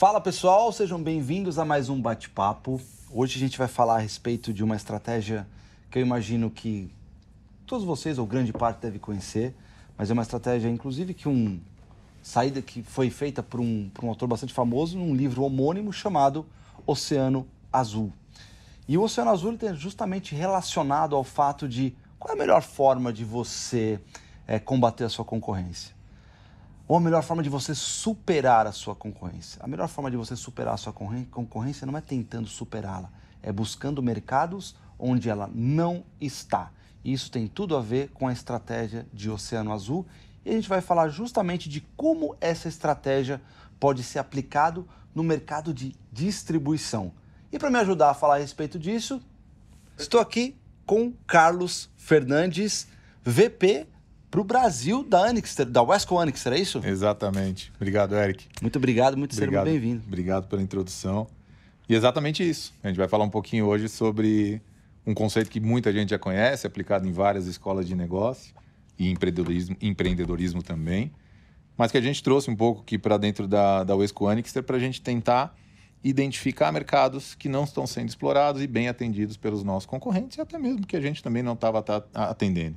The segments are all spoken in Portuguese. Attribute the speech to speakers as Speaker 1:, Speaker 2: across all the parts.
Speaker 1: Fala pessoal, sejam bem-vindos a mais um bate-papo. Hoje a gente vai falar a respeito de uma estratégia que eu imagino que todos vocês ou grande parte deve conhecer, mas é uma estratégia inclusive que um saída que foi feita por um, por um autor bastante famoso num livro homônimo chamado Oceano Azul. E o Oceano Azul tem justamente relacionado ao fato de qual é a melhor forma de você é, combater a sua concorrência. Ou a melhor forma de você superar a sua concorrência? A melhor forma de você superar a sua concorrência não é tentando superá-la, é buscando mercados onde ela não está. E isso tem tudo a ver com a estratégia de Oceano Azul e a gente vai falar justamente de como essa estratégia pode ser aplicado no mercado de distribuição. E para me ajudar a falar a respeito disso, estou aqui com Carlos Fernandes, VP para o Brasil da Anixter, da Wesco Anixter, é isso? Exatamente. Obrigado, Eric. Muito obrigado, muito obrigado. bem-vindo.
Speaker 2: Obrigado pela introdução. E exatamente isso. A gente vai falar um pouquinho hoje sobre um conceito que muita gente já conhece, aplicado em várias escolas de negócio e empreendedorismo, empreendedorismo também, mas que a gente trouxe um pouco aqui para dentro da, da Wesco Anixter para a gente tentar identificar mercados que não estão sendo explorados e bem atendidos pelos nossos concorrentes e até mesmo que a gente também não estava atendendo.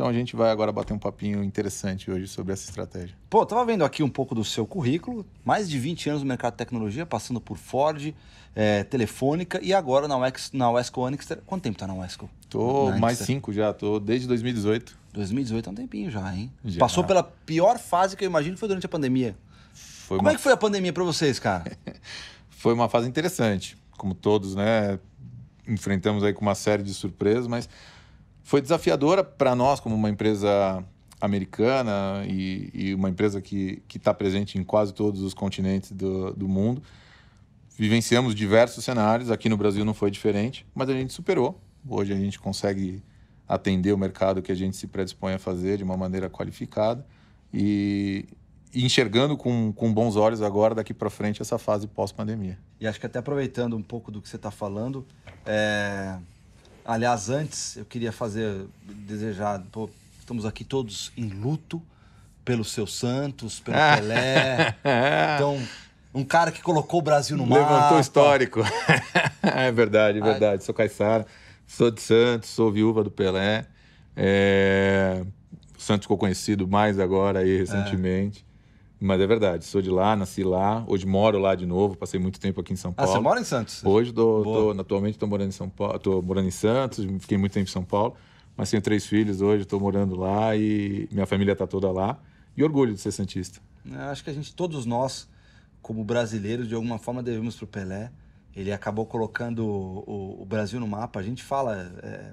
Speaker 2: Então a gente vai agora bater um papinho interessante
Speaker 1: hoje sobre essa estratégia. Pô, tava vendo aqui um pouco do seu currículo, mais de 20 anos no mercado de tecnologia, passando por Ford, é, Telefônica e agora na, UX, na Wesco Quanto tempo tá na Wesco? Tô na mais cinco já, tô desde 2018. 2018 é um tempinho já, hein? Já. Passou pela pior fase que eu imagino foi durante a pandemia. Foi Como uma... é que foi a pandemia para vocês, cara? foi uma fase interessante, como todos, né? Enfrentamos aí com uma série
Speaker 2: de surpresas, mas foi desafiadora para nós, como uma empresa americana e, e uma empresa que está presente em quase todos os continentes do, do mundo. Vivenciamos diversos cenários, aqui no Brasil não foi diferente, mas a gente superou. Hoje a gente consegue atender o mercado que a gente se predispõe a fazer de uma maneira qualificada e, enxergando com, com bons olhos agora, daqui para frente, essa fase
Speaker 1: pós-pandemia. E acho que até aproveitando um pouco do que você está falando, é Aliás, antes eu queria fazer, desejar, pô, estamos aqui todos em luto pelo seu Santos, pelo ah. Pelé. então, um cara que colocou o Brasil no Levantou mapa. Levantou
Speaker 2: histórico. é verdade, é verdade. Ai. Sou Caissara, sou de Santos, sou viúva do Pelé. É... O Santos ficou conhecido mais agora aí recentemente. É. Mas é verdade, sou de lá, nasci lá, hoje moro lá de novo, passei muito tempo aqui em São Paulo. Ah, você mora em Santos? Hoje, tô, tô atualmente estou morando em São Paulo, estou morando em Santos, fiquei muito tempo em São Paulo, mas tenho três filhos hoje, estou morando lá e minha família está toda lá. E orgulho de ser Santista.
Speaker 1: Eu é, acho que a gente, todos nós, como brasileiros, de alguma forma devemos para o Pelé. Ele acabou colocando o, o, o, Brasil no mapa. A gente fala. É,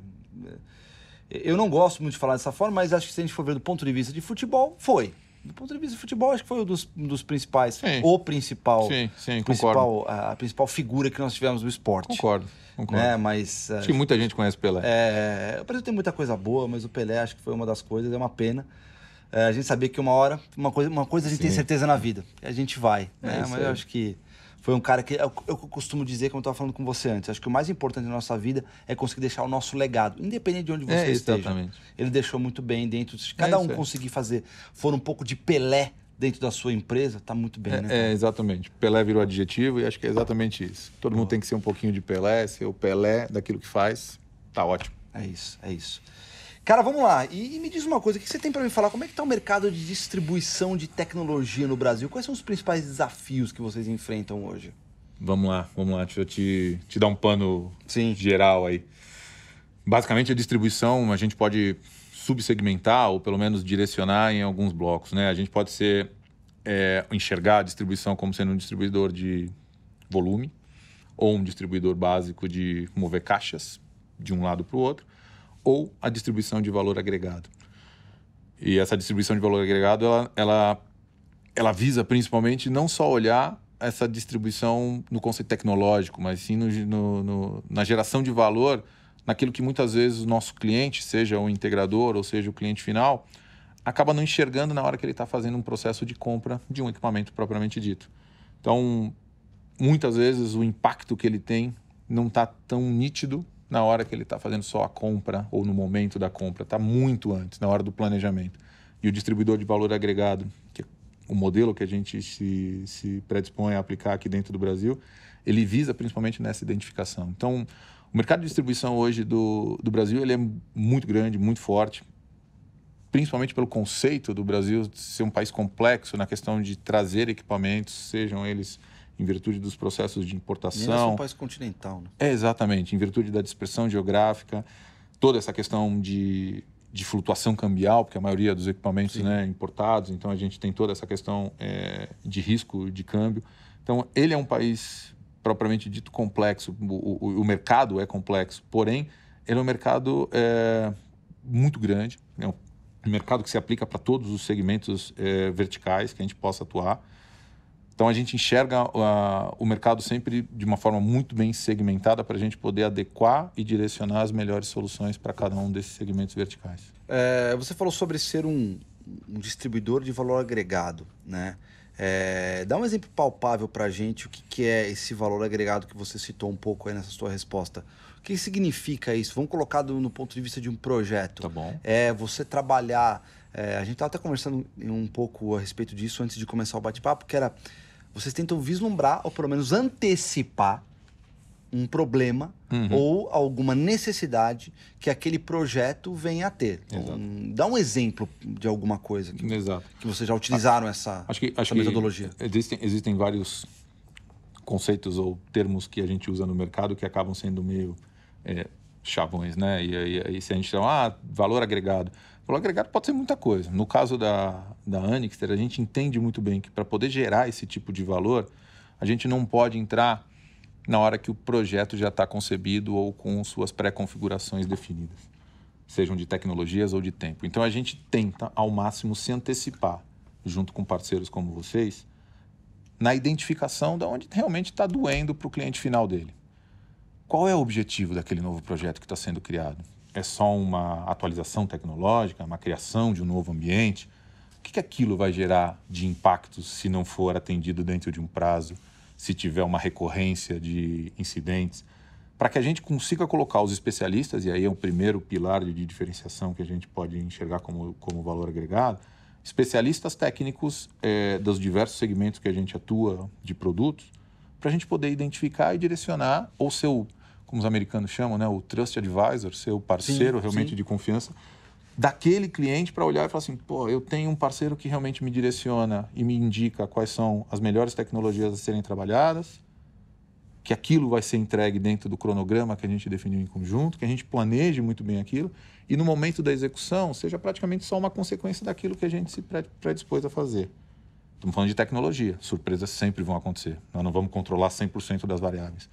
Speaker 1: é, eu não gosto muito de falar dessa forma, mas acho que se a gente for ver do ponto de vista de futebol, foi do ponto de vista do futebol, acho que foi um dos, um dos principais, sim. o principal, sim, sim, principal a, a, principal figura que nós tivemos no esporte. Concordo, concordo. Né? Mas, acho, acho eh, que muita
Speaker 2: gente conhece o Pelé.
Speaker 1: É, o Brasil tem muita coisa boa, mas o Pelé acho que foi uma das coisas, é uma pena. É, a gente sabia que uma hora, uma coisa, uma coisa a gente tem certeza na vida, a gente vai. Né? É mas eu acho que foi um cara que é eu, eu costumo dizer, como eu estava falando com você antes, acho que o mais importante na nossa vida é conseguir deixar o nosso legado, independente de onde você é, esteja. Exatamente. Ele deixou muito bem dentro. Se cada é, um conseguir fazer, for um pouco de Pelé dentro da sua empresa, tá muito bem, é, né? É,
Speaker 2: exatamente. Pelé virou adjetivo e acho que é exatamente isso. Todo mundo tem que ser um pouquinho de Pelé, ser o Pelé daquilo que faz,
Speaker 1: tá ótimo. É isso, é isso. Cara, vamos lá. E, e, me diz uma coisa, o que você tem para me falar? Como é que está o mercado de distribuição de tecnologia no Brasil? Quais são os principais desafios que vocês enfrentam hoje?
Speaker 2: Vamos lá, vamos lá. Deixa eu te, te dar um pano Sim. geral aí. Basicamente, a distribuição a gente pode subsegmentar ou pelo menos direcionar em alguns blocos. Né? A gente pode ser é, enxergar a distribuição como sendo um distribuidor de volume ou um distribuidor básico de mover caixas de um lado para o outro ou a distribuição de valor agregado. E essa distribuição de valor agregado, ela, ela, ela visa principalmente não só olhar essa distribuição no conceito tecnológico, mas sim no, no, no, na geração de valor naquilo que muitas vezes o nosso cliente, seja o integrador ou seja o cliente final, acaba não enxergando na hora que ele está fazendo um processo de compra de um equipamento propriamente dito. Então, muitas vezes o impacto que ele tem não está tão nítido na hora que ele está fazendo só a compra ou no momento da compra, está muito antes, na hora do planejamento. E o distribuidor de valor agregado, que é o modelo que a gente se, se predispõe a aplicar aqui dentro do Brasil, ele visa principalmente nessa identificação. Então, o mercado de distribuição hoje do, do Brasil ele é muito grande, muito forte, principalmente pelo conceito do Brasil ser um país complexo na questão de trazer equipamentos, sejam eles em virtude dos processos de importação. Nem um país continental, né? É, exatamente, em virtude da dispersão geográfica, toda essa questão de, de flutuação cambial, porque a maioria dos equipamentos né, importados, então a gente tem toda essa questão é, de risco de câmbio. Então, ele é um país propriamente dito complexo, o, o, o mercado é complexo, porém, ele é um mercado é, muito grande, é um mercado que se aplica para todos os segmentos é, verticais que a gente possa atuar. Então a gente enxerga uh, o mercado sempre de uma forma muito bem segmentada para a gente poder adequar e direcionar as
Speaker 1: melhores soluções para cada um desses segmentos verticais. É, você falou sobre ser um, um, distribuidor de valor agregado, né? É, dá um exemplo palpável para a gente o que, que, é esse valor agregado que você citou um pouco aí nessa sua resposta. O que significa isso? Vamos colocar do, no ponto de vista de um projeto. Tá bom. É você trabalhar. É, a gente estava até conversando um pouco a respeito disso antes de começar o bate-papo, que era vocês tentam vislumbrar, ou pelo menos antecipar, um problema uhum. ou alguma necessidade que aquele projeto venha a ter. Então, dá um exemplo de alguma coisa que, Exato. que vocês já utilizaram essa, acho que, acho essa metodologia.
Speaker 2: existem, existem vários conceitos ou termos que a gente usa no mercado que acabam sendo meio é, chavões, né? E aí se a gente chama, ah, valor agregado. Valor agregado pode ser muita coisa. No caso da, da Anixter, a gente entende muito bem que para poder gerar esse tipo de valor, a gente não pode entrar na hora que o projeto já está concebido ou com suas pré-configurações definidas, sejam de tecnologias ou de tempo. Então a gente tenta ao máximo se antecipar, junto com parceiros como vocês, na identificação de onde realmente está doendo para o cliente final dele. Qual é o objetivo daquele novo projeto que está sendo criado? É só uma atualização tecnológica, uma criação de um novo ambiente? O que, que aquilo vai gerar de impactos se não for atendido dentro de um prazo, se tiver uma recorrência de incidentes? Para que a gente consiga colocar os especialistas, e aí é o primeiro pilar de diferenciação que a gente pode enxergar como, como valor agregado, especialistas técnicos é, dos diversos segmentos que a gente atua de produtos, para a gente poder identificar e direcionar ou seu como os americanos chamam, né, o Trust Advisor, seu parceiro sim, realmente sim. de confiança, daquele cliente para olhar e falar assim, pô, eu tenho um parceiro que realmente me direciona e me indica quais são as melhores tecnologias a serem trabalhadas, que aquilo vai ser entregue dentro do cronograma que a gente definiu em conjunto, que a gente planeje muito bem aquilo e no momento da execução seja praticamente só uma consequência daquilo que a gente se predispôs a fazer. Estamos falando de tecnologia, surpresas sempre vão acontecer, nós não vamos controlar 100% das variáveis.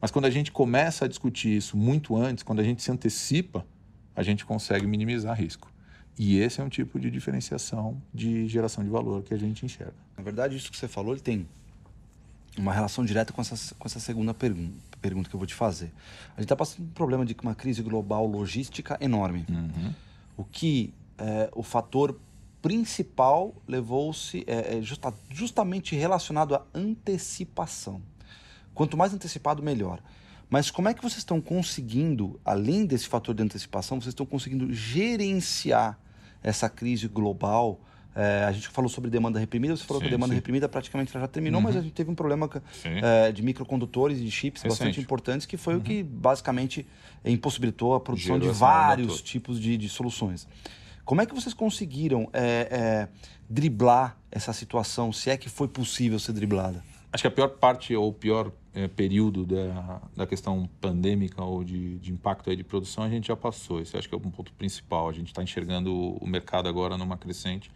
Speaker 2: Mas quando a gente começa a discutir isso muito antes, quando a gente se antecipa, a gente consegue minimizar risco. E esse é um tipo de diferenciação
Speaker 1: de geração de valor que a gente enxerga. Na verdade, isso que você falou ele tem uma relação direta com essa, com essa segunda pergunta que eu vou te fazer. A gente está passando um problema de uma crise global logística enorme. Uhum. O que é, o fator principal levou-se é, é, justamente relacionado à antecipação. Quanto mais antecipado, melhor. Mas como é que vocês estão conseguindo, além desse fator de antecipação, vocês estão conseguindo gerenciar essa crise global? É, a gente falou sobre demanda reprimida, você falou sim, que a demanda sim. reprimida praticamente já terminou, uhum. mas a gente teve um problema é, de microcondutores, de chips Recente. bastante importantes, que foi uhum. o que uhum. basicamente impossibilitou a produção Gerou de vários tipos de, de, soluções. Como é que vocês conseguiram é, é, driblar essa situação, se é que foi possível ser driblada?
Speaker 2: Acho que a pior parte ou o pior é, período da, da questão pandêmica ou de, de impacto de produção, a gente já passou. Isso acho que é um ponto principal. A gente está enxergando o mercado agora numa crescente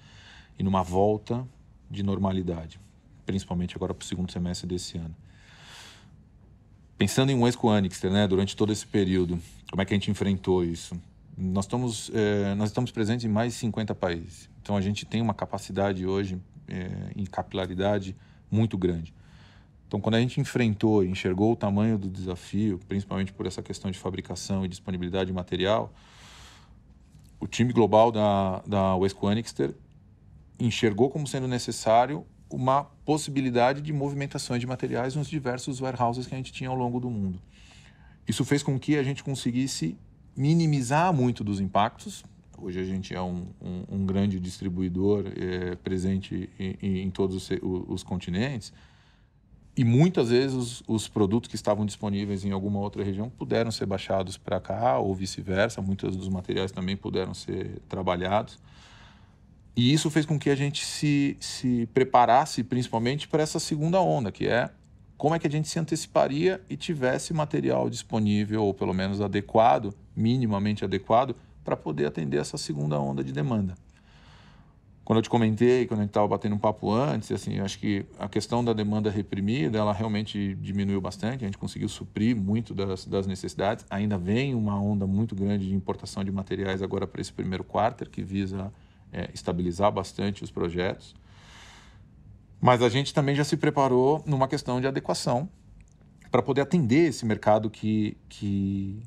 Speaker 2: e numa volta de normalidade, principalmente agora para o segundo semestre desse ano. Pensando em um Wesco Anixter, né, durante todo esse período, como é que a gente enfrentou isso? Nós estamos, é, nós estamos presentes em mais de 50 países. Então, a gente tem uma capacidade hoje é, em capilaridade muito grande. Então, quando a gente enfrentou e enxergou o tamanho do desafio, principalmente por essa questão de fabricação e disponibilidade de material, o time global da, da Westquanixter enxergou como sendo necessário uma possibilidade de movimentações de materiais nos diversos warehouses que a gente tinha ao longo do mundo. Isso fez com que a gente conseguisse minimizar muito dos impactos. Hoje a gente é um, um, um grande distribuidor é, presente em, em todos os, os continentes, e muitas vezes os, produtos que estavam disponíveis em alguma outra região puderam ser baixados para cá ou vice-versa. Muitos dos materiais também puderam ser trabalhados. E isso fez com que a gente se, se preparasse principalmente para essa segunda onda, que é como é que a gente se anteciparia e tivesse material disponível, ou pelo menos adequado, minimamente adequado, para poder atender essa segunda onda de demanda quando eu te comentei, quando a gente estava batendo um papo antes, assim, acho que a questão da demanda reprimida, ela realmente diminuiu bastante, a gente conseguiu suprir muito das, das necessidades. Ainda vem uma onda muito grande de importação de materiais agora para esse primeiro quarto, que visa é, estabilizar bastante os projetos. Mas a gente também já se preparou numa questão de adequação para poder atender esse mercado que, que,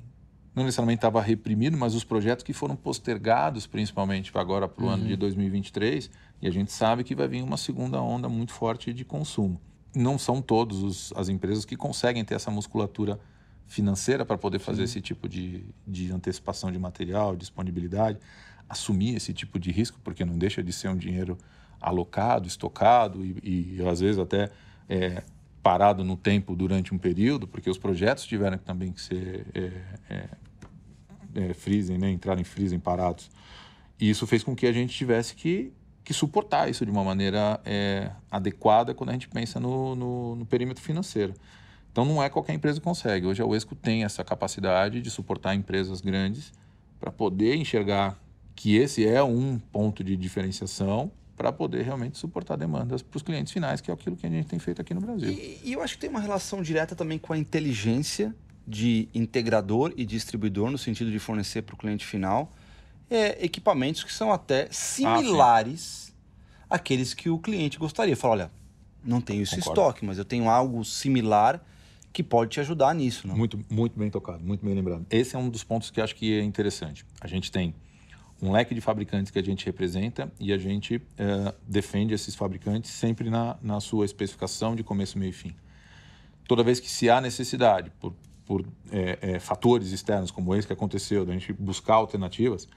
Speaker 2: não necessariamente estava reprimido, mas os projetos que foram postergados, principalmente agora para o uhum. ano de 2023, uhum. e a gente sabe que vai vir uma segunda onda muito forte de consumo. Não são todas as empresas que conseguem ter essa musculatura financeira para poder fazer Sim. esse tipo de, de antecipação de material, disponibilidade, assumir esse tipo de risco, porque não deixa de ser um dinheiro alocado, estocado e, e às vezes até é, parado no tempo durante um período, porque os projetos tiveram também que ser é, é, é, freezing, né? entraram em freezing parados. E isso fez com que a gente tivesse que, que suportar isso de uma maneira é, adequada quando a gente pensa no, no, no, perímetro financeiro. Então, não é qualquer empresa que consegue. Hoje a Uesco tem essa capacidade de suportar empresas grandes para poder enxergar que esse é um ponto de diferenciação
Speaker 1: para poder realmente suportar demandas para os clientes finais, que é aquilo que a gente tem feito aqui no Brasil. E, e, eu acho que tem uma relação direta também com a inteligência de integrador e distribuidor, no sentido de fornecer para o cliente final, é, equipamentos que são até ah, similares ah, àqueles que o cliente gostaria. Fala, olha, não tenho isso Concordo. estoque, mas eu tenho algo similar que pode te ajudar nisso. Não? Muito, muito bem tocado, muito bem lembrado. Esse é um dos pontos que acho
Speaker 2: que é interessante. A gente tem um leque de fabricantes que a gente representa e a gente é, defende esses fabricantes sempre na, na sua especificação de começo, meio e fim. Toda vez que se há necessidade, por por é, é, fatores externos como esse que aconteceu, da gente buscar alternativas,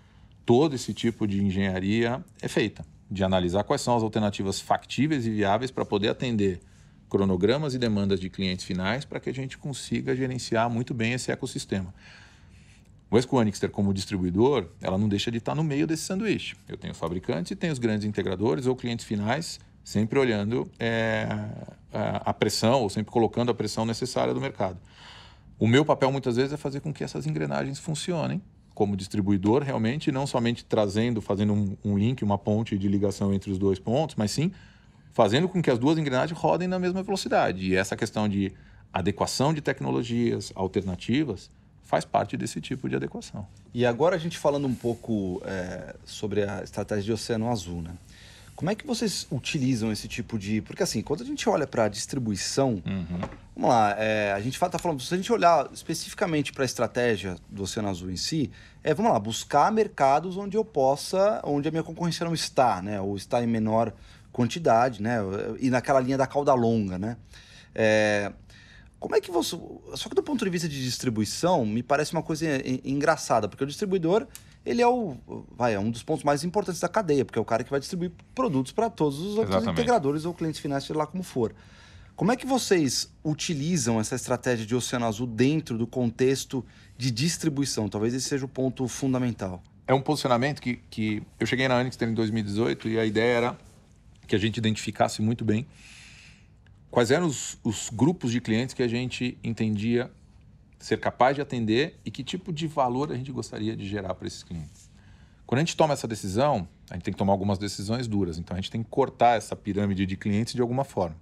Speaker 2: todo esse tipo de engenharia é feita, de analisar quais são as alternativas factíveis e viáveis para poder atender cronogramas e demandas de clientes finais para que a gente consiga gerenciar muito bem esse ecossistema. O Wesconixter, como distribuidor, ela não deixa de estar no meio desse sanduíche. Eu tenho fabricantes e tenho os grandes integradores ou clientes finais, sempre olhando é, a pressão ou sempre colocando a pressão necessária do mercado. O meu papel muitas vezes é fazer com que essas engrenagens funcionem como distribuidor realmente, não somente trazendo, fazendo um, um link, uma ponte de ligação entre os dois pontos, mas sim fazendo com que as duas engrenagens rodem na mesma velocidade. E essa questão de adequação de tecnologias alternativas faz parte desse tipo de adequação.
Speaker 1: E agora a gente falando um pouco é, sobre a estratégia de Oceano Azul, né? Como é que vocês utilizam esse tipo de. Porque assim, quando a gente olha para a distribuição, uhum. vamos lá, é, a gente está falando, se a gente olhar especificamente para a estratégia do Oceano Azul em si, é, vamos lá, buscar mercados onde eu possa, onde a minha concorrência não está, né? Ou está em menor quantidade, né? E naquela linha da cauda longa, né? É, como é que você. Só que do ponto de vista de distribuição, me parece uma coisa engraçada, porque o distribuidor ele é o vai é um dos pontos mais importantes da cadeia, porque é o cara que vai distribuir produtos para todos os outros Exatamente. integradores ou clientes finais, seja lá como for. Como é que vocês utilizam essa estratégia de Oceano Azul dentro do contexto de distribuição? Talvez esse seja o ponto fundamental.
Speaker 2: É um posicionamento que, que eu cheguei na Anixter em 2018 e a ideia era que a gente identificasse muito bem quais eram os, os grupos de clientes que a gente entendia ser capaz de atender e que tipo de valor a gente gostaria de gerar para esses clientes. Quando a gente toma essa decisão, a gente tem que tomar algumas decisões duras, então a gente tem que cortar essa pirâmide de clientes de alguma forma.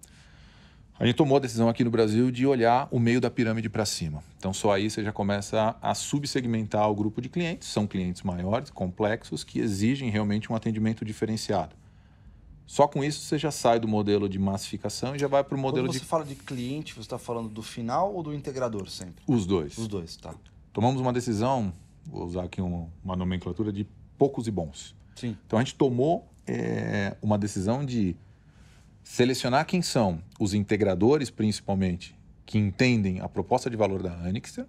Speaker 2: A gente tomou a decisão aqui no Brasil de olhar o meio da pirâmide para cima. Então, só aí você já começa a subsegmentar o grupo de clientes. São clientes maiores, complexos, que exigem realmente um atendimento diferenciado. Só com isso você já sai do modelo de massificação e já vai para o modelo Quando você de. Você
Speaker 1: fala de cliente, você está falando do final ou do integrador sempre? Os dois. Os dois, tá.
Speaker 2: Tomamos uma decisão, vou usar aqui uma, uma nomenclatura de poucos e bons. Sim. Então a gente tomou é, uma decisão de selecionar quem são os integradores, principalmente, que entendem a proposta de valor da Anixter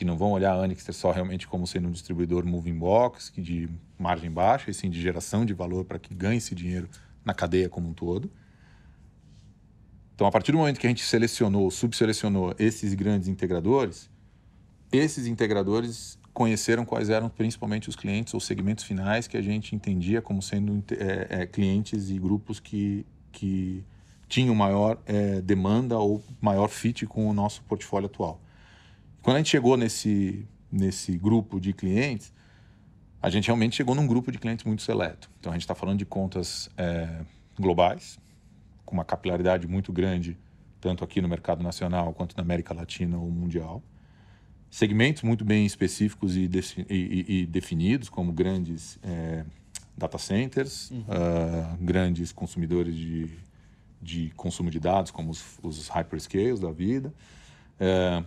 Speaker 2: que não vão olhar a Anixter só realmente como sendo um distribuidor moving box, que de margem baixa, e sim de geração de valor para que ganhe esse dinheiro na cadeia como um todo. Então, a partir do momento que a gente selecionou, subselecionou esses grandes integradores, esses integradores conheceram quais eram principalmente os clientes ou segmentos finais que a gente entendia como sendo é, é, clientes e grupos que, que tinham maior é, demanda ou maior fit com o nosso portfólio atual. Quando a gente chegou nesse, nesse grupo de clientes, a gente realmente chegou num grupo de clientes muito seleto. Então a gente está falando de contas é, globais, com uma capilaridade muito grande, tanto aqui no mercado nacional quanto na América Latina ou mundial. Segmentos muito bem específicos e, e, e definidos, como grandes é, data centers, uhum. uh, grandes consumidores de, de consumo de dados, como os, os hyperscales da vida. Uh,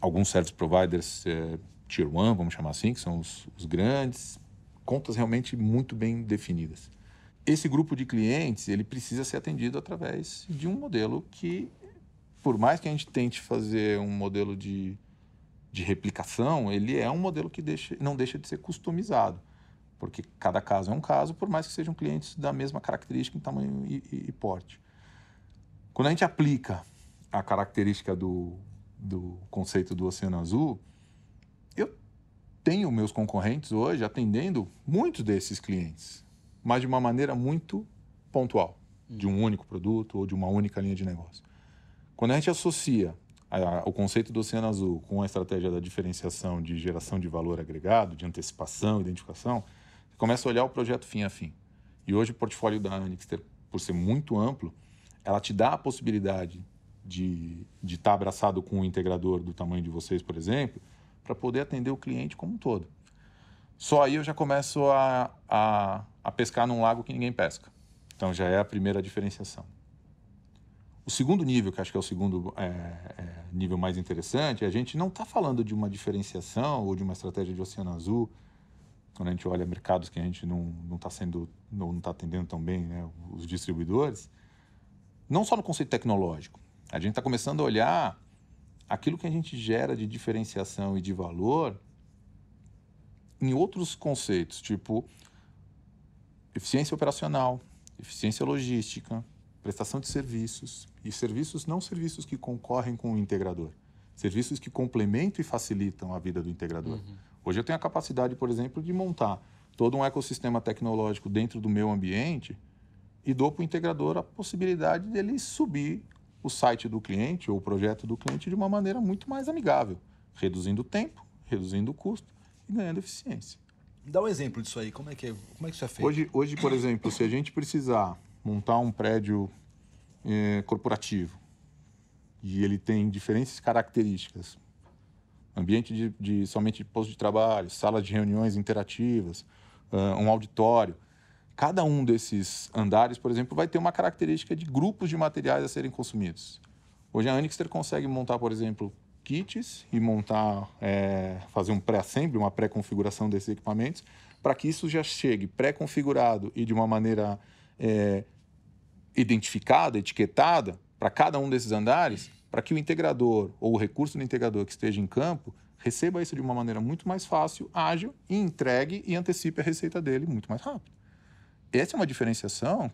Speaker 2: alguns service providers é, tier 1, vamos chamar assim, que são os, os grandes, contas realmente muito bem definidas. Esse grupo de clientes, ele precisa ser atendido através de um modelo que, por mais que a gente tente fazer um modelo de, de replicação, ele é um modelo que deixa, não deixa de ser customizado, porque cada caso é um caso, por mais que sejam clientes da mesma característica em tamanho e, e, e porte. Quando a gente aplica a característica do do conceito do Oceano Azul, eu tenho meus concorrentes hoje atendendo muitos desses clientes, mas de uma maneira muito pontual, de um único produto ou de uma única linha de negócio. Quando a gente associa a, a, o conceito do Oceano Azul com a estratégia da diferenciação de geração de valor agregado, de antecipação, identificação, você começa a olhar o projeto fim a fim. E hoje o portfólio da Anixter, por ser muito amplo, ela te dá a possibilidade de estar de tá abraçado com um integrador do tamanho de vocês, por exemplo, para poder atender o cliente como um todo. Só aí eu já começo a, a, a pescar num lago que ninguém pesca. Então já é a primeira diferenciação. O segundo nível, que acho que é o segundo é, é, nível mais interessante, é a gente não está falando de uma diferenciação ou de uma estratégia de oceano azul, quando a gente olha mercados que a gente não está sendo, não está atendendo tão bem, né, os distribuidores, não só no conceito tecnológico, a gente está começando a olhar aquilo que a gente gera de diferenciação e de valor em outros conceitos, tipo eficiência operacional, eficiência logística, prestação de serviços. E serviços não serviços que concorrem com o integrador, serviços que complementam e facilitam a vida do integrador. Uhum. Hoje eu tenho a capacidade, por exemplo, de montar todo um ecossistema tecnológico dentro do meu ambiente e dou para o integrador a possibilidade dele subir o site do cliente ou o projeto do cliente de uma maneira muito mais amigável, reduzindo o tempo, reduzindo o custo
Speaker 1: e ganhando eficiência. Dá um exemplo disso aí, como é que, é, como é que isso é feito? Hoje, hoje, por exemplo, se a
Speaker 2: gente precisar montar um prédio é, corporativo e ele tem diferentes características, ambiente de, de somente de posto de trabalho, salas de reuniões interativas, uh, um auditório, Cada um desses andares, por exemplo, vai ter uma característica de grupos de materiais a serem consumidos. Hoje a Anixter consegue montar, por exemplo, kits e montar, é, fazer um pré assemble uma pré-configuração desses equipamentos, para que isso já chegue pré-configurado e de uma maneira é, identificada, etiquetada, para cada um desses andares, para que o integrador ou o recurso do integrador que esteja em campo receba isso de uma maneira muito mais fácil, ágil, e entregue e antecipe a receita dele muito mais rápido essa é uma diferenciação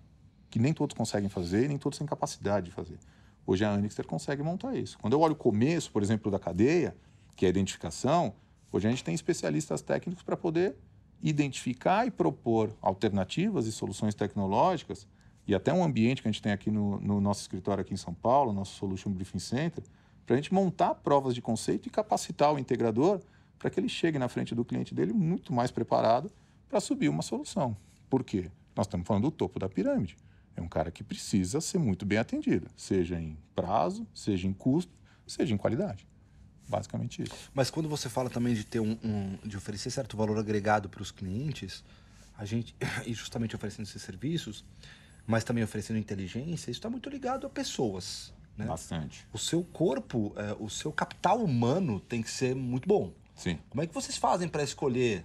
Speaker 2: que nem todos conseguem fazer, nem todos têm capacidade de fazer. Hoje a Anixter consegue montar isso. Quando eu olho o começo, por exemplo, da cadeia, que é a identificação, hoje a gente tem especialistas técnicos para poder identificar e propor alternativas e soluções tecnológicas e até um ambiente que a gente tem aqui no, no nosso escritório aqui em São Paulo, nosso Solution Briefing Center, para a gente montar provas de conceito e capacitar o integrador para que ele chegue na frente do cliente dele muito mais preparado para subir uma solução. Por quê? Nós estamos falando do topo da pirâmide. É um cara que precisa ser muito bem atendido, seja em prazo, seja em custo, seja em qualidade.
Speaker 1: Basicamente isso. Mas quando você fala também de ter um, um de oferecer certo valor agregado para os clientes, a gente e justamente oferecendo esses serviços, mas também oferecendo inteligência, isso está muito ligado a pessoas. Né? Bastante. O seu corpo, é, o seu capital humano tem que ser muito bom. Sim. Como é que vocês fazem para escolher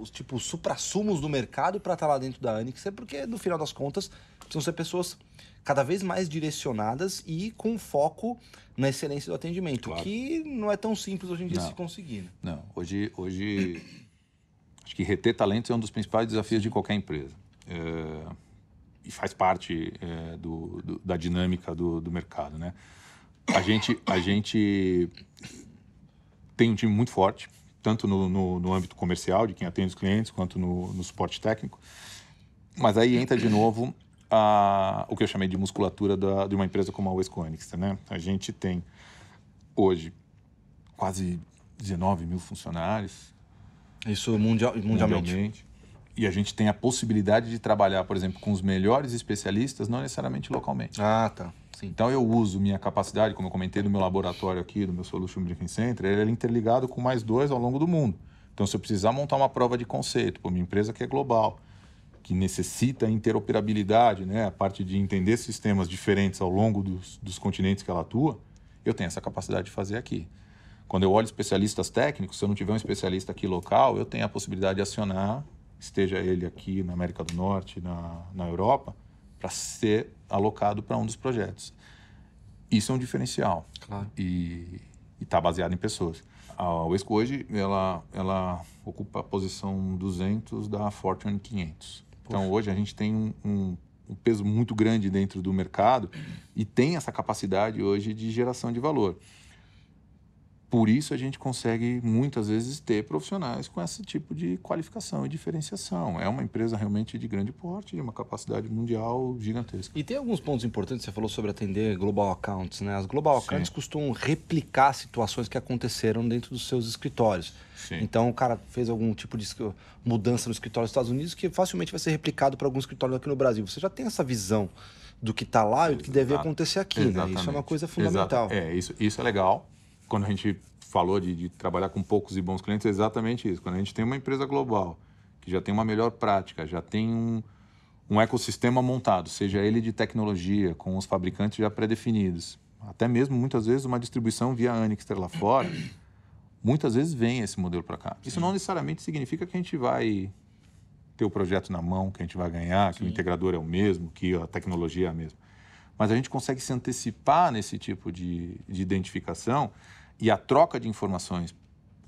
Speaker 1: os tipo supra-sumos do mercado para estar tá lá dentro da Anix, é porque no final das contas precisam ser pessoas cada vez mais direcionadas e com foco na excelência do atendimento, claro. que não é tão simples hoje em dia não, se conseguir. Né?
Speaker 2: Não, hoje, hoje acho que reter talentos é um dos principais desafios de qualquer empresa. É, e faz parte é, do, do, da dinâmica do, do mercado, né? A gente, a gente tem um time muito forte, tanto no, no, no, âmbito comercial, de quem atende os clientes, quanto no, no suporte técnico. Mas aí entra de novo a, o que eu chamei de musculatura da, de uma empresa como a Wesco Né? A gente tem hoje quase 19 mil funcionários.
Speaker 1: Isso mundial,
Speaker 2: mundialmente. mundialmente. E a gente tem a possibilidade de trabalhar, por exemplo, com os melhores especialistas, não necessariamente localmente. Ah, tá. Sim. Então eu uso minha capacidade, como eu comentei do meu laboratório aqui, do meu Solution Briefing Center, ele é interligado com mais dois ao longo do mundo. Então se eu precisar montar uma prova de conceito para uma empresa que é global, que necessita interoperabilidade, né, a parte de entender sistemas diferentes ao longo dos, dos continentes que ela atua, eu tenho essa capacidade de fazer aqui. Quando eu olho especialistas técnicos, se eu não tiver um especialista aqui local, eu tenho a possibilidade de acionar, esteja ele aqui na América do Norte, na, na Europa, para ser alocado para um dos projetos. Isso é um diferencial. Claro. E está baseado em pessoas. A Wesco hoje, ela, ela ocupa a posição 200 da Fortune 500. Então, hoje a gente tem um, um, um, peso muito grande dentro do mercado e tem essa capacidade hoje de geração de valor. Por isso a gente consegue muitas vezes ter profissionais com esse tipo de qualificação e diferenciação. É uma empresa realmente de grande porte, de uma capacidade
Speaker 1: mundial gigantesca. E tem alguns pontos importantes, você falou sobre atender global accounts, né? As global Sim. accounts costumam replicar situações que aconteceram dentro dos seus escritórios. Sim. Então o cara fez algum tipo de mudança no escritório dos Estados Unidos que facilmente vai ser replicado para algum escritório aqui no Brasil. Você já tem essa visão do que está lá e do que deve acontecer aqui, Exatamente. né? Isso é uma coisa fundamental. Exato. É,
Speaker 2: isso, isso é legal quando a gente falou de, de, trabalhar com poucos e bons clientes, é exatamente isso. Quando a gente tem uma empresa global, que já tem uma melhor prática, já tem um, um ecossistema montado, seja ele de tecnologia, com os fabricantes já pré-definidos, até mesmo muitas vezes uma distribuição via Anixter lá fora, muitas vezes vem esse modelo para cá. Isso não necessariamente significa que a gente vai ter o projeto na mão, que a gente vai ganhar, que o integrador é o mesmo, que a tecnologia é a mesma. Mas a gente consegue se antecipar nesse tipo de, de identificação e a troca de informações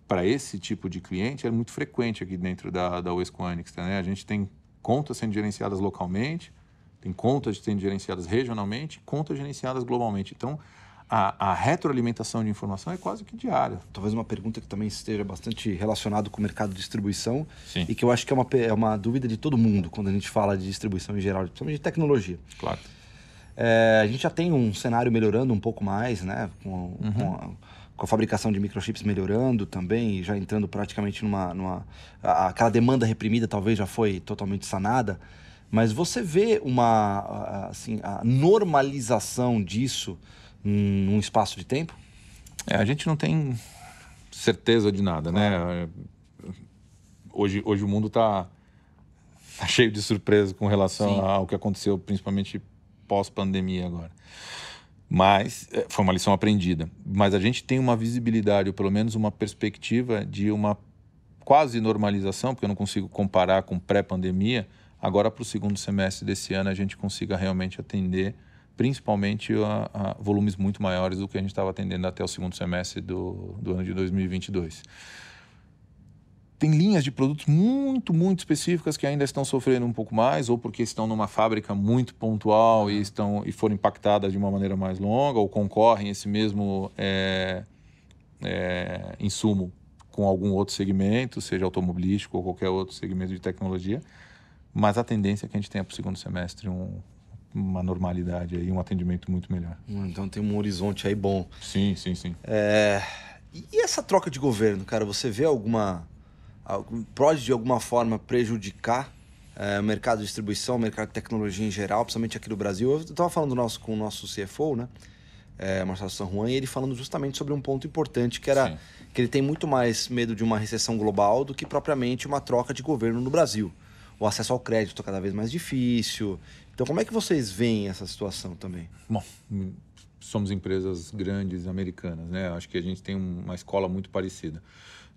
Speaker 2: para esse tipo de cliente é muito frequente aqui dentro da, da Wesco Né? A gente tem contas sendo gerenciadas localmente, tem contas sendo gerenciadas regionalmente, contas gerenciadas globalmente. Então, a, a,
Speaker 1: retroalimentação de informação é quase que diária. Talvez uma pergunta que também esteja bastante relacionado com o mercado de distribuição Sim. e que eu acho que é uma, é uma dúvida de todo mundo quando a gente fala de distribuição em geral, principalmente de tecnologia. Claro. É, a gente já tem um cenário melhorando um pouco mais, né? Com, uhum. com, a, com, a, fabricação de microchips melhorando também, já entrando praticamente numa. numa a, aquela demanda reprimida talvez já foi totalmente sanada, mas você vê uma. Assim, a normalização disso num espaço de tempo?
Speaker 2: É, a gente não tem certeza
Speaker 1: de nada, né? É,
Speaker 2: hoje, hoje o mundo está tá cheio de surpresa com relação Sim. ao que aconteceu, principalmente pós-pandemia agora. Mas é, foi uma lição aprendida. Mas a gente tem uma visibilidade, ou pelo menos uma perspectiva de uma quase normalização, porque eu não consigo comparar com pré-pandemia. Agora, para o segundo semestre desse ano, a gente consiga realmente atender, principalmente a, a volumes muito maiores do que a gente estava atendendo até o segundo semestre do, do ano de 2022. Tem linhas de produtos muito, muito específicas que ainda estão sofrendo um pouco mais, ou porque estão numa fábrica muito pontual e, estão, e foram impactadas de uma maneira mais longa, ou concorrem esse mesmo é, é, insumo com algum outro segmento, seja automobilístico ou qualquer outro segmento de tecnologia. Mas a tendência é que a gente tenha para o segundo semestre um, uma normalidade e um atendimento muito melhor. Hum, então tem um horizonte aí bom.
Speaker 1: Sim, sim, sim. É... E essa troca de governo, cara, você vê alguma pode de alguma forma prejudicar eh, o mercado de distribuição, o mercado de tecnologia em geral, principalmente aqui do Brasil. Eu estava falando nosso, com o nosso CFO, né? É, Marcelo San Juan, e ele falando justamente sobre um ponto importante, que era Sim. que ele tem muito mais medo de uma recessão global do que propriamente uma troca de governo no Brasil. O acesso ao crédito é cada vez mais difícil. Então, como é que vocês veem essa situação também?
Speaker 2: Bom, hum,
Speaker 1: somos empresas grandes
Speaker 2: americanas, né? Acho que a gente tem uma escola muito parecida.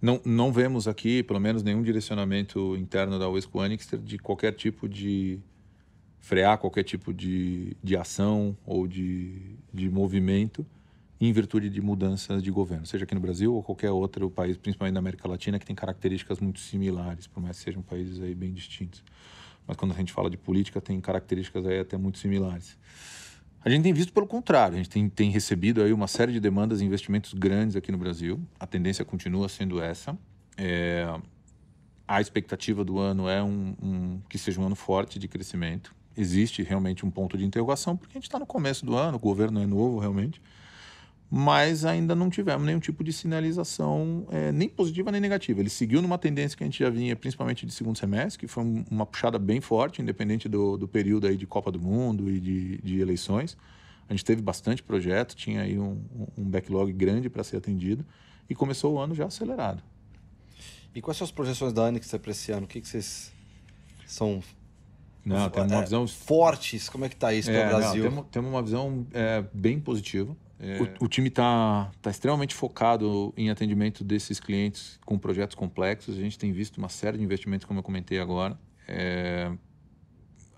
Speaker 2: Não, não vemos aqui, pelo menos, nenhum direcionamento interno da Wesco Anixter de qualquer tipo de frear qualquer tipo de, de ação ou de, de movimento em virtude de mudanças de governo, seja aqui no Brasil ou qualquer outro país, principalmente na América Latina, que tem características muito similares, por mais que sejam países aí bem distintos. Mas quando a gente fala de política, tem características aí até muito similares. A gente tem visto pelo contrário, a gente tem, tem recebido aí uma série de demandas e investimentos grandes aqui no Brasil. A tendência continua sendo essa. É, a expectativa do ano é um, um, que seja um ano forte de crescimento. Existe realmente um ponto de interrogação, porque a gente está no começo do ano, o governo é novo realmente mas ainda não tivemos nenhum tipo de sinalização, é, nem positiva nem negativa. Ele seguiu numa tendência que a gente já vinha, principalmente de segundo semestre, que foi uma puxada bem forte, independente do, do período aí de Copa do Mundo e de, de eleições. A gente teve bastante projeto, tinha aí um, um backlog grande para ser atendido e começou o ano já acelerado. E quais são as projeções
Speaker 1: da Anix para esse ano? O que, que vocês são não, temos uma é, visão fortes. Como é que está isso é, para o Brasil? Não, temos, temos uma visão é, bem positiva. O, é.
Speaker 2: o, time está tá extremamente focado em atendimento desses clientes com projetos complexos. A gente tem visto uma série de investimentos, como eu comentei agora. É...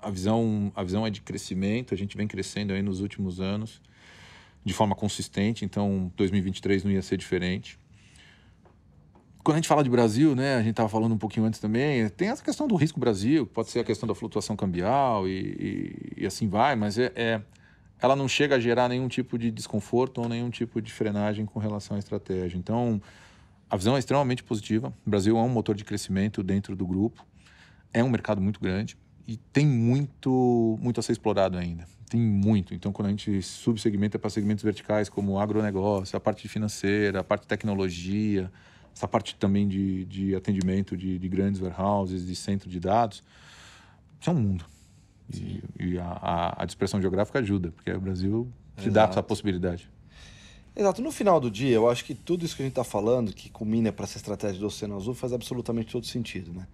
Speaker 2: A, visão, a visão é de crescimento, a gente vem crescendo aí nos últimos anos de forma consistente, então 2023 não ia ser diferente. Quando a gente fala de Brasil, né, a gente estava falando um pouquinho antes também, tem essa questão do risco Brasil, pode ser a questão da flutuação cambial e, e, e assim vai, mas é, é ela não chega a gerar nenhum tipo de desconforto ou nenhum tipo de frenagem com relação à estratégia. Então, a visão é extremamente positiva. O Brasil é um motor de crescimento dentro do grupo. É um mercado muito grande e tem muito, muito a ser explorado ainda. Tem muito. Então, quando a gente subsegmenta para segmentos verticais como agronegócio, a parte financeira, a parte de tecnologia, essa parte também de, de atendimento de, de grandes warehouses, de centro de dados, isso é um mundo. Sim. E, e a, a, a, dispersão geográfica ajuda, porque o Brasil te Exato. dá essa possibilidade.
Speaker 1: Exato. No final do dia, eu acho que tudo isso que a gente está falando, que culmina para essa estratégia do Oceano Azul, faz absolutamente todo sentido, né?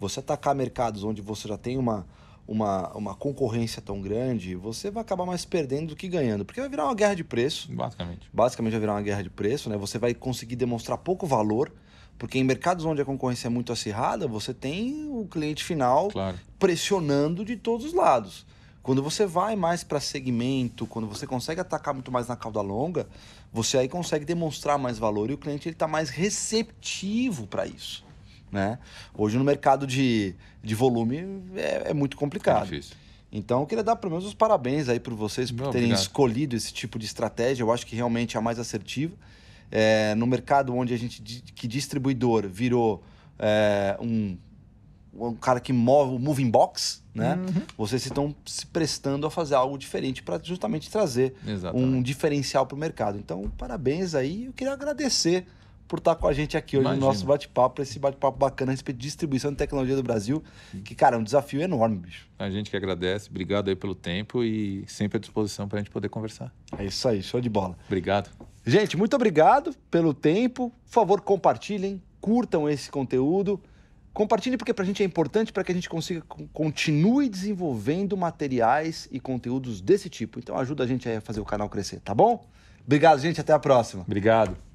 Speaker 1: Você atacar mercados onde você já tem uma, uma, uma concorrência tão grande, você vai acabar mais perdendo do que ganhando, porque vai virar uma guerra de preço. Basicamente. Basicamente vai virar uma guerra de preço, né? Você vai conseguir demonstrar pouco valor porque em mercados onde a concorrência é muito acirrada, você tem o cliente final claro. pressionando de todos os lados. Quando você vai mais para segmento, quando você consegue atacar muito mais na cauda longa, você aí consegue demonstrar mais valor e o cliente está mais receptivo para isso. Né? Hoje no mercado de, de volume é, é muito complicado. É então eu queria dar pelo menos os parabéns aí para vocês por Não, terem obrigado. escolhido esse tipo de estratégia. Eu acho que realmente é a mais assertiva é, no mercado onde a gente que distribuidor virou é, um, um cara que move o moving box, né? Uhum. Vocês estão se prestando a fazer algo diferente para justamente trazer Exatamente. um diferencial para o mercado. Então, parabéns aí. Eu queria agradecer por estar com a gente aqui hoje Imagina. no nosso bate-papo, esse bate-papo bacana a respeito de distribuição de tecnologia do Brasil, que, cara, é um desafio enorme, bicho.
Speaker 2: A gente que agradece, obrigado aí pelo tempo e sempre à disposição para a gente poder conversar. É isso aí, show de bola. Obrigado.
Speaker 1: Gente, muito obrigado pelo tempo. Por favor, compartilhem, curtam esse conteúdo. Compartilhe porque para a gente é importante para que a gente consiga continue desenvolvendo materiais e conteúdos desse tipo. Então ajuda a gente a fazer o canal crescer, tá bom? Obrigado, gente. Até a próxima. Obrigado.